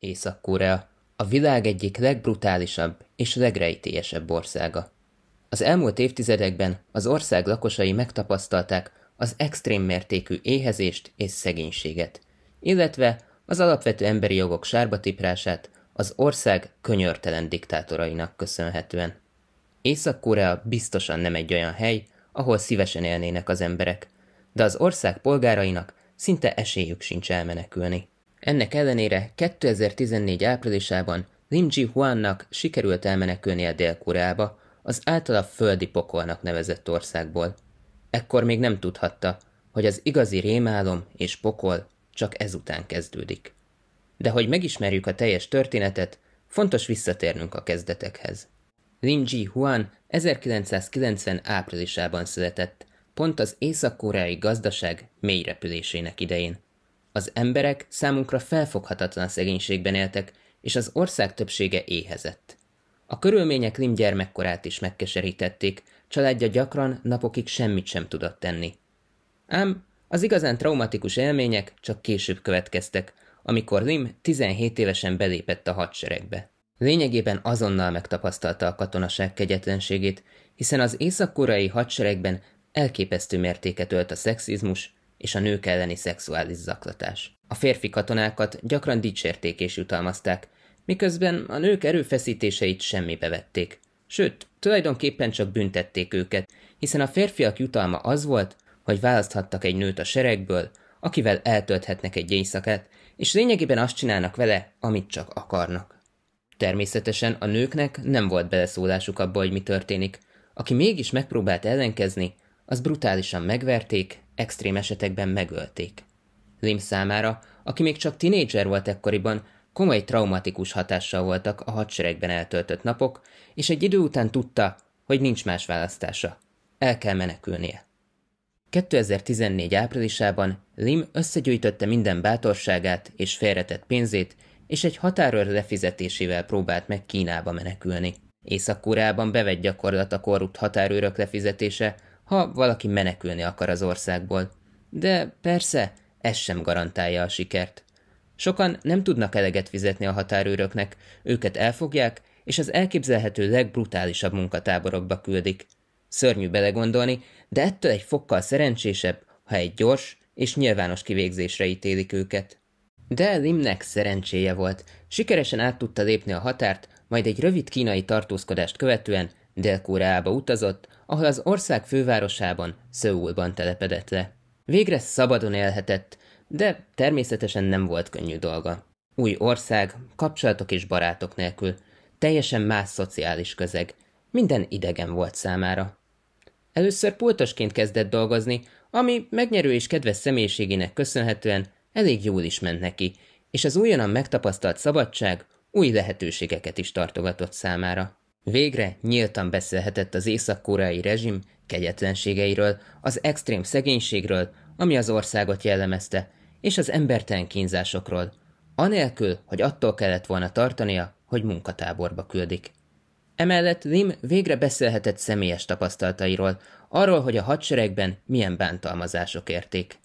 Észak-Korea a világ egyik legbrutálisabb és legrejtélyesebb országa. Az elmúlt évtizedekben az ország lakosai megtapasztalták az extrém mértékű éhezést és szegénységet, illetve az alapvető emberi jogok sárbatiprását az ország könyörtelen diktátorainak köszönhetően. Észak-Korea biztosan nem egy olyan hely, ahol szívesen élnének az emberek, de az ország polgárainak szinte esélyük sincs elmenekülni. Ennek ellenére 2014 áprilisában Lim ji huannak sikerült elmenekülnie Dél-Koreába, az általa földi pokolnak nevezett országból. Ekkor még nem tudhatta, hogy az igazi rémálom és pokol csak ezután kezdődik. De hogy megismerjük a teljes történetet, fontos visszatérnünk a kezdetekhez. Lin Ji Huan 1990 áprilisában született, pont az észak-koreai gazdaság repülésének idején. Az emberek számunkra felfoghatatlan szegénységben éltek, és az ország többsége éhezett. A körülmények Lim gyermekkorát is megkeserítették, családja gyakran napokig semmit sem tudott tenni. Ám az igazán traumatikus élmények csak később következtek, amikor Lim 17 évesen belépett a hadseregbe. Lényegében azonnal megtapasztalta a katonaság kegyetlenségét, hiszen az észak-koreai hadseregben elképesztő mértéket ölt a szexizmus és a nők elleni szexuális zaklatás. A férfi katonákat gyakran dicsérték és jutalmazták, miközben a nők erőfeszítéseit semmibe vették. Sőt, tulajdonképpen csak büntették őket, hiszen a férfiak jutalma az volt, hogy választhattak egy nőt a seregből, akivel eltölthetnek egy éjszakát, és lényegében azt csinálnak vele, amit csak akarnak. Természetesen a nőknek nem volt beleszólásuk abba, hogy mi történik. Aki mégis megpróbált ellenkezni, az brutálisan megverték, extrém esetekben megölték. Lim számára, aki még csak tinédzser volt ekkoriban, komoly traumatikus hatással voltak a hadseregben eltöltött napok, és egy idő után tudta, hogy nincs más választása. El kell menekülnie. 2014 áprilisában Lim összegyűjtötte minden bátorságát és félretett pénzét, és egy határőr lefizetésével próbált meg Kínába menekülni. Észak-Koreában bevett gyakorlat a korrupt határőrök lefizetése, ha valaki menekülni akar az országból. De persze, ez sem garantálja a sikert. Sokan nem tudnak eleget fizetni a határőröknek, őket elfogják, és az elképzelhető legbrutálisabb munkatáborokba küldik. Szörnyű belegondolni, de ettől egy fokkal szerencsésebb, ha egy gyors és nyilvános kivégzésre ítélik őket. De Limnek szerencséje volt. Sikeresen át tudta lépni a határt, majd egy rövid kínai tartózkodást követően Dél-Koreába utazott, ahol az ország fővárosában, Szöulban telepedett le. Végre szabadon élhetett, de természetesen nem volt könnyű dolga. Új ország, kapcsolatok és barátok nélkül, teljesen más szociális közeg, minden idegen volt számára. Először pultosként kezdett dolgozni, ami megnyerő és kedves személyiségének köszönhetően elég jól is ment neki, és az újonnan megtapasztalt szabadság új lehetőségeket is tartogatott számára. Végre nyíltan beszélhetett az észak-koreai rezsim kegyetlenségeiről, az extrém szegénységről, ami az országot jellemezte, és az embertelen kínzásokról, anélkül, hogy attól kellett volna tartania, hogy munkatáborba küldik. Emellett Lim végre beszélhetett személyes tapasztalatairól, arról, hogy a hadseregben milyen bántalmazások érték.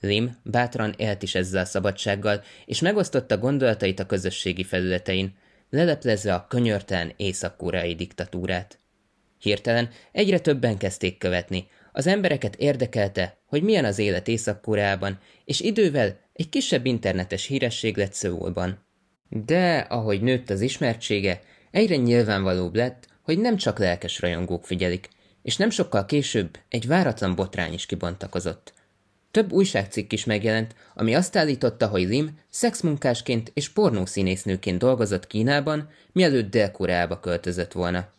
Lim bátran élt is ezzel a szabadsággal, és megosztotta gondolatait a közösségi felületein, leleplezve a könyörtelen észak diktatúrát. Hirtelen egyre többen kezdték követni, az embereket érdekelte, hogy milyen az élet Észak-Koreában, és idővel egy kisebb internetes híresség lett Szöulban. De, ahogy nőtt az ismertsége, egyre nyilvánvalóbb lett, hogy nem csak lelkes rajongók figyelik, és nem sokkal később egy váratlan botrány is kibontakozott. Több újságcikk is megjelent, ami azt állította, hogy Lim szexmunkásként és pornószínésznőként dolgozott Kínában, mielőtt Dél-Koreába költözött volna.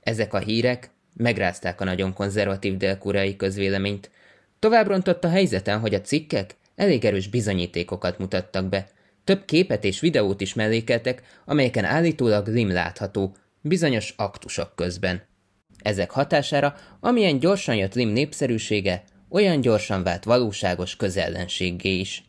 Ezek a hírek megrázták a nagyon konzervatív dél közvéleményt. Tovább rontott a helyzeten, hogy a cikkek elég erős bizonyítékokat mutattak be. Több képet és videót is mellékeltek, amelyeken állítólag lim látható, bizonyos aktusok közben. Ezek hatására, amilyen gyorsan jött Lim népszerűsége, olyan gyorsan vált valóságos közellenséggé is.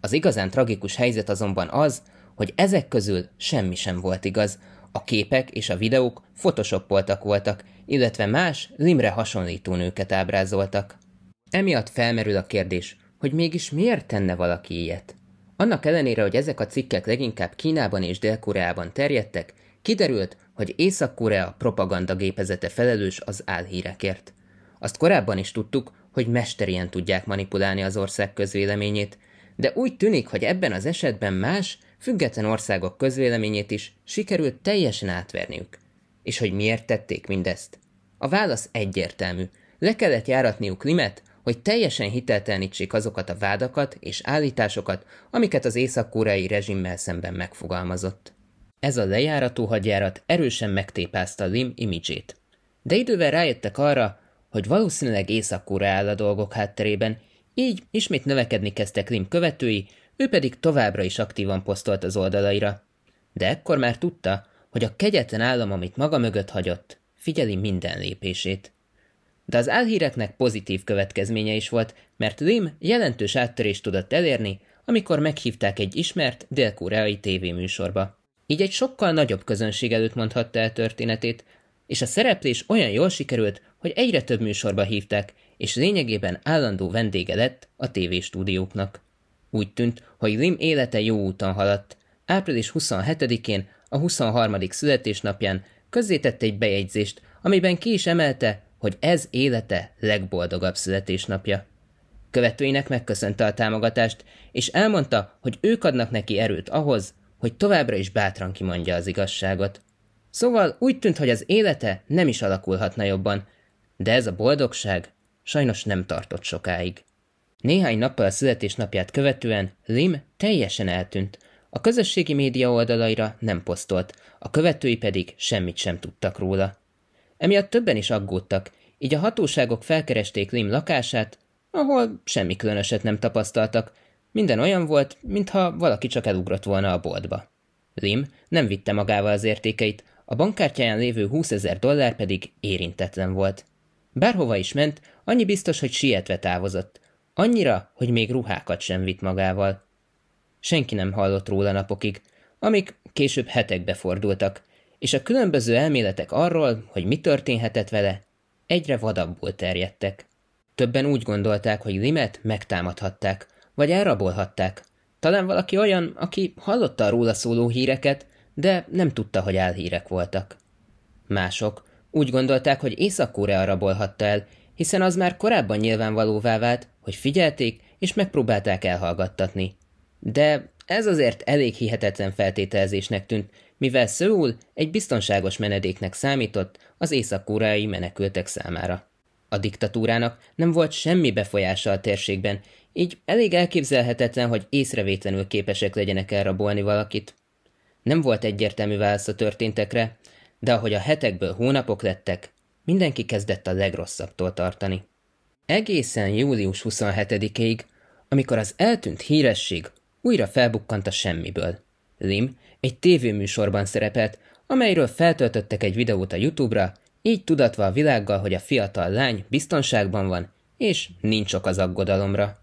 Az igazán tragikus helyzet azonban az, hogy ezek közül semmi sem volt igaz, a képek és a videók photoshopoltak voltak, illetve más, Limre hasonlító nőket ábrázoltak. Emiatt felmerül a kérdés, hogy mégis miért tenne valaki ilyet? Annak ellenére, hogy ezek a cikkek leginkább Kínában és Dél-Koreában terjedtek, kiderült, hogy Észak-Korea propaganda gépezete felelős az álhírekért. Azt korábban is tudtuk, hogy mesterien tudják manipulálni az ország közvéleményét, de úgy tűnik, hogy ebben az esetben más, független országok közvéleményét is sikerült teljesen átverniük. És hogy miért tették mindezt? A válasz egyértelmű. Le kellett járatniuk Limet, hogy teljesen hiteltelenítsék azokat a vádakat és állításokat, amiket az észak-koreai rezsimmel szemben megfogalmazott. Ez a lejárató hadjárat erősen megtépázta Lim imidzsét. De idővel rájöttek arra, hogy valószínűleg észak áll a dolgok hátterében, így ismét növekedni kezdtek Lim követői, ő pedig továbbra is aktívan posztolt az oldalaira. De ekkor már tudta, hogy a kegyetlen állam, amit maga mögött hagyott, figyeli minden lépését. De az álhíreknek pozitív következménye is volt, mert Lim jelentős áttörést tudott elérni, amikor meghívták egy ismert dél-koreai tévéműsorba. Így egy sokkal nagyobb közönség előtt mondhatta el történetét, és a szereplés olyan jól sikerült, hogy egyre több műsorba hívták, és lényegében állandó vendége lett a tévéstúdióknak. Úgy tűnt, hogy Lim élete jó úton haladt. Április 27-én, a 23. születésnapján közzétett egy bejegyzést, amiben ki is emelte, hogy ez élete legboldogabb születésnapja. Követőinek megköszönte a támogatást, és elmondta, hogy ők adnak neki erőt ahhoz, hogy továbbra is bátran kimondja az igazságot. Szóval úgy tűnt, hogy az élete nem is alakulhatna jobban, de ez a boldogság sajnos nem tartott sokáig. Néhány nappal a születésnapját követően Lim teljesen eltűnt. A közösségi média oldalaira nem posztolt, a követői pedig semmit sem tudtak róla. Emiatt többen is aggódtak, így a hatóságok felkeresték Lim lakását, ahol semmi különöset nem tapasztaltak, minden olyan volt, mintha valaki csak elugrott volna a boltba. Lim nem vitte magával az értékeit, a bankkártyáján lévő 20 ezer dollár pedig érintetlen volt. Bárhova is ment, annyi biztos, hogy sietve távozott. Annyira, hogy még ruhákat sem vitt magával. Senki nem hallott róla napokig, amik később hetekbe fordultak, és a különböző elméletek arról, hogy mi történhetett vele, egyre vadabbul terjedtek. Többen úgy gondolták, hogy Limet megtámadhatták, vagy elrabolhatták. Talán valaki olyan, aki hallotta a róla szóló híreket, de nem tudta, hogy álhírek voltak. Mások úgy gondolták, hogy Észak-Korea rabolhatta el, hiszen az már korábban nyilvánvalóvá vált, hogy figyelték és megpróbálták elhallgattatni. De ez azért elég hihetetlen feltételezésnek tűnt, mivel Szöul egy biztonságos menedéknek számított az észak-koreai menekültek számára. A diktatúrának nem volt semmi befolyása a térségben, így elég elképzelhetetlen, hogy észrevétlenül képesek legyenek elrabolni valakit. Nem volt egyértelmű válasz a történtekre, de ahogy a hetekből hónapok lettek, mindenki kezdett a legrosszabbtól tartani. Egészen július 27-ig, amikor az eltűnt híresség újra felbukkant a semmiből. Lim egy tévéműsorban szerepelt, amelyről feltöltöttek egy videót a Youtube-ra, így tudatva a világgal, hogy a fiatal lány biztonságban van, és nincs ok az aggodalomra.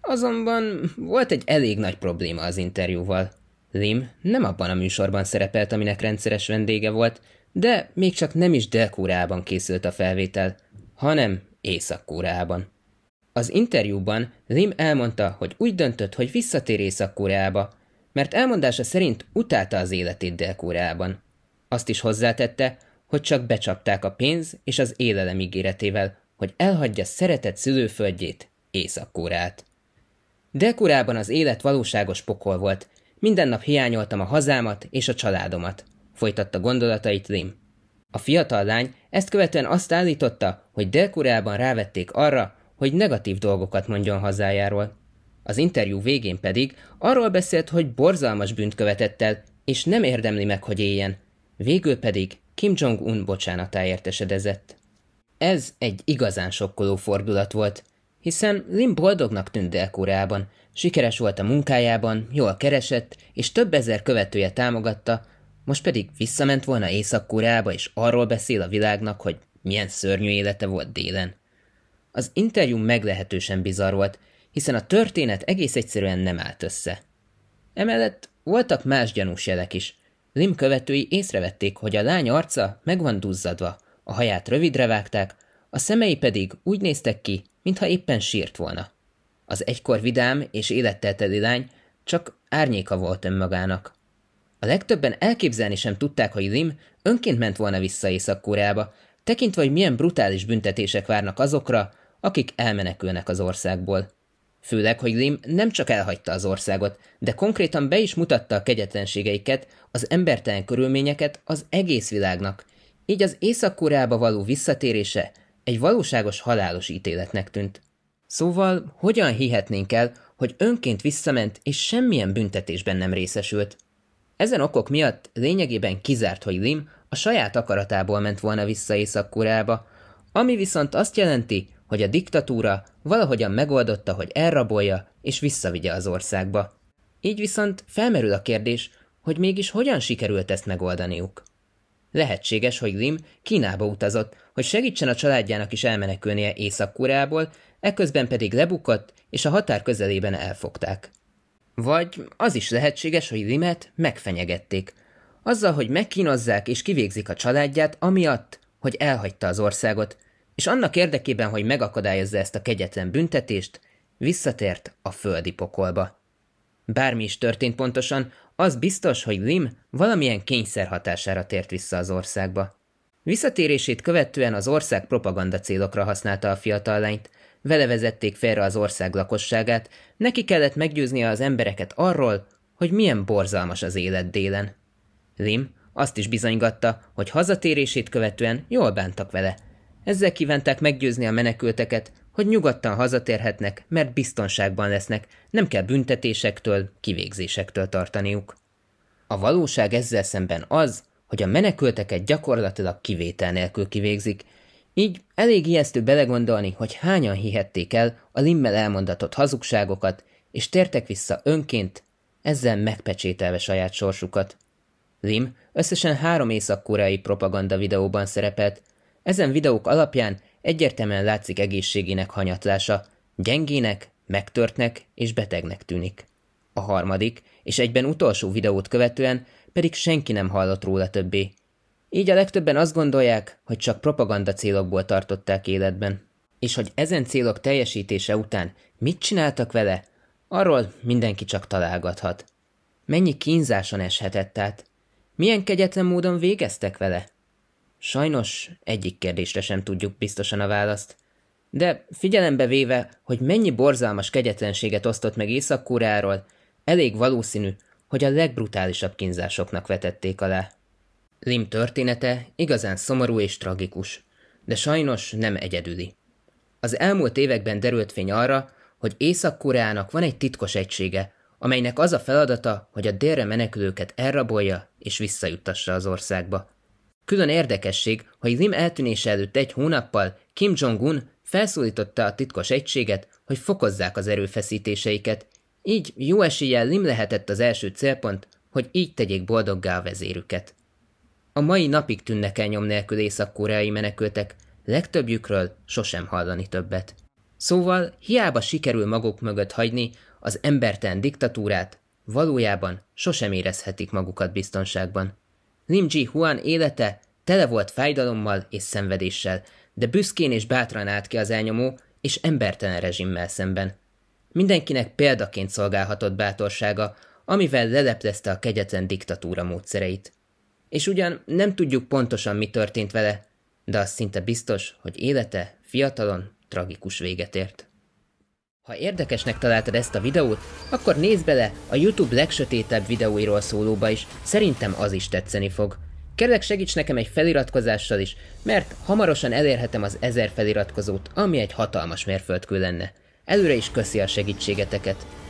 Azonban volt egy elég nagy probléma az interjúval. Lim nem abban a műsorban szerepelt, aminek rendszeres vendége volt, de még csak nem is dél készült a felvétel, hanem észak Az interjúban Lim elmondta, hogy úgy döntött, hogy visszatér Észak-Koreába, mert elmondása szerint utálta az életét Dél-Koreában. Azt is hozzátette, hogy csak becsapták a pénz és az élelem ígéretével, hogy elhagyja szeretett szülőföldjét, Észak-Koreát. Dél-Koreában az élet valóságos pokol volt, minden nap hiányoltam a hazámat és a családomat – folytatta gondolatait Lim. A fiatal lány ezt követően azt állította, hogy dél rávették arra, hogy negatív dolgokat mondjon hazájáról. Az interjú végén pedig arról beszélt, hogy borzalmas bűnt követett el, és nem érdemli meg, hogy éljen. Végül pedig Kim Jong-un bocsánatáért esedezett. Ez egy igazán sokkoló fordulat volt, hiszen Lim boldognak tűnt Dél-Koreában, sikeres volt a munkájában, jól keresett, és több ezer követője támogatta, most pedig visszament volna Észak-Koreába, és arról beszél a világnak, hogy milyen szörnyű élete volt délen. Az interjú meglehetősen bizarr volt, hiszen a történet egész egyszerűen nem állt össze. Emellett voltak más gyanús jelek is. Lim követői észrevették, hogy a lány arca meg van duzzadva, a haját rövidre vágták, a szemei pedig úgy néztek ki, mintha éppen sírt volna. Az egykor vidám és élettel teli lány csak árnyéka volt önmagának. A legtöbben elképzelni sem tudták, hogy Lim önként ment volna vissza Észak-Koreába, tekintve, hogy milyen brutális büntetések várnak azokra, akik elmenekülnek az országból. Főleg, hogy Lim nem csak elhagyta az országot, de konkrétan be is mutatta a kegyetlenségeiket, az embertelen körülményeket az egész világnak. Így az észak való visszatérése egy valóságos halálos ítéletnek tűnt. Szóval, hogyan hihetnénk el, hogy önként visszament és semmilyen büntetésben nem részesült? Ezen okok miatt lényegében kizárt, hogy Lim a saját akaratából ment volna vissza észak ami viszont azt jelenti, hogy a diktatúra valahogyan megoldotta, hogy elrabolja és visszavigye az országba. Így viszont felmerül a kérdés, hogy mégis hogyan sikerült ezt megoldaniuk. Lehetséges, hogy Lim Kínába utazott, hogy segítsen a családjának is elmenekülnie észak ekközben pedig lebukott, és a határ közelében elfogták. Vagy az is lehetséges, hogy Rimet megfenyegették, azzal, hogy megkínozzák és kivégzik a családját, amiatt, hogy elhagyta az országot, és annak érdekében, hogy megakadályozza ezt a kegyetlen büntetést, visszatért a földi pokolba. Bármi is történt pontosan, az biztos, hogy Lim valamilyen kényszer hatására tért vissza az országba. Visszatérését követően az ország propaganda célokra használta a fiatal lányt, vele vezették félre az ország lakosságát, neki kellett meggyőznie az embereket arról, hogy milyen borzalmas az élet délen. Lim azt is bizonygatta, hogy hazatérését követően jól bántak vele. Ezzel kívánták meggyőzni a menekülteket, hogy nyugodtan hazatérhetnek, mert biztonságban lesznek, nem kell büntetésektől, kivégzésektől tartaniuk. A valóság ezzel szemben az, hogy a menekülteket gyakorlatilag kivétel nélkül kivégzik, így elég ijesztő belegondolni, hogy hányan hihették el a Limmel elmondatott hazugságokat, és tértek vissza önként, ezzel megpecsételve saját sorsukat. Lim összesen három észak-koreai propaganda videóban szerepelt. Ezen videók alapján egyértelműen látszik egészségének hanyatlása, gyengének, megtörtnek és betegnek tűnik. A harmadik és egyben utolsó videót követően pedig senki nem hallott róla többé. Így a legtöbben azt gondolják, hogy csak propaganda célokból tartották életben. És hogy ezen célok teljesítése után mit csináltak vele, arról mindenki csak találgathat. Mennyi kínzáson eshetett át? Milyen kegyetlen módon végeztek vele? Sajnos egyik kérdésre sem tudjuk biztosan a választ, de figyelembe véve, hogy mennyi borzalmas kegyetlenséget osztott meg észak elég valószínű, hogy a legbrutálisabb kínzásoknak vetették alá. Lim története igazán szomorú és tragikus, de sajnos nem egyedüli. Az elmúlt években derült fény arra, hogy Észak-Koreának van egy titkos egysége, amelynek az a feladata, hogy a délre menekülőket elrabolja és visszajuttassa az országba. Külön érdekesség, hogy Lim eltűnése előtt egy hónappal Kim Jong-un felszólította a titkos egységet, hogy fokozzák az erőfeszítéseiket, így jó eséllyel Lim lehetett az első célpont, hogy így tegyék boldoggá a vezérüket. A mai napig tűnnek el nyom nélkül észak-koreai menekültek, legtöbbjükről sosem hallani többet. Szóval hiába sikerül maguk mögött hagyni az embertelen diktatúrát, valójában sosem érezhetik magukat biztonságban. Lim Ji Huan élete tele volt fájdalommal és szenvedéssel, de büszkén és bátran állt ki az elnyomó és embertelen rezsimmel szemben. Mindenkinek példaként szolgálhatott bátorsága, amivel leleplezte a kegyetlen diktatúra módszereit és ugyan nem tudjuk pontosan, mi történt vele, de az szinte biztos, hogy élete fiatalon tragikus véget ért. Ha érdekesnek találtad ezt a videót, akkor nézd bele a YouTube legsötétebb videóiról szólóba is, szerintem az is tetszeni fog. Kérlek segíts nekem egy feliratkozással is, mert hamarosan elérhetem az 1000 feliratkozót, ami egy hatalmas mérföldkő lenne. Előre is köszi a segítségeteket.